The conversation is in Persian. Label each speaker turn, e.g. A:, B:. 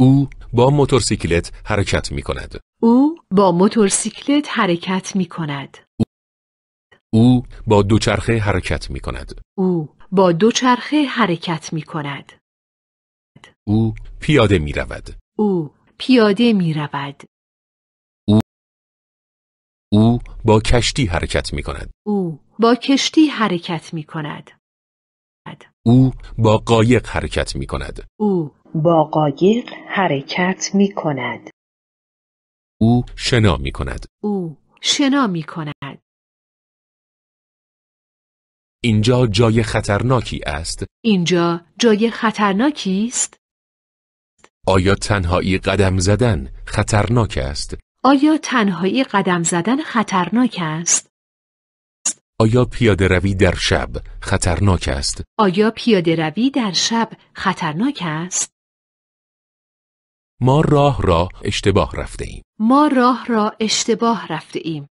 A: او با موتورسیکلت حرکت می کند.
B: او با موتورسیکلت حرکت می کند.
A: او
C: با دوچرخه حرکت می کند.
D: او با دوچرخه حرکت می کند.
A: او پیاده می رود.
B: او پیاده می رود.
A: او او با کشتی حرکت می کند.
B: او با کشتی حرکت می کند.
A: او با قایق حرکت می کند.
B: او با قایق حرکت می کند.
A: او شنا می کند.
B: او شنا می کند.
A: اینجا جای خطرناکی است.
B: اینجا جای
D: خطرناکی است.
C: آیا تنهایی قدم زدن خطرناک است؟
D: آیا تنهایی قدم زدن خطرناک است؟
C: آیا پیاده روی در شب خطرناک است؟
D: آیا پیاده روی در شب
B: خطرناک است؟
A: ما راه را اشتباه رفته ایم
B: ما راه را اشتباه رفته ایم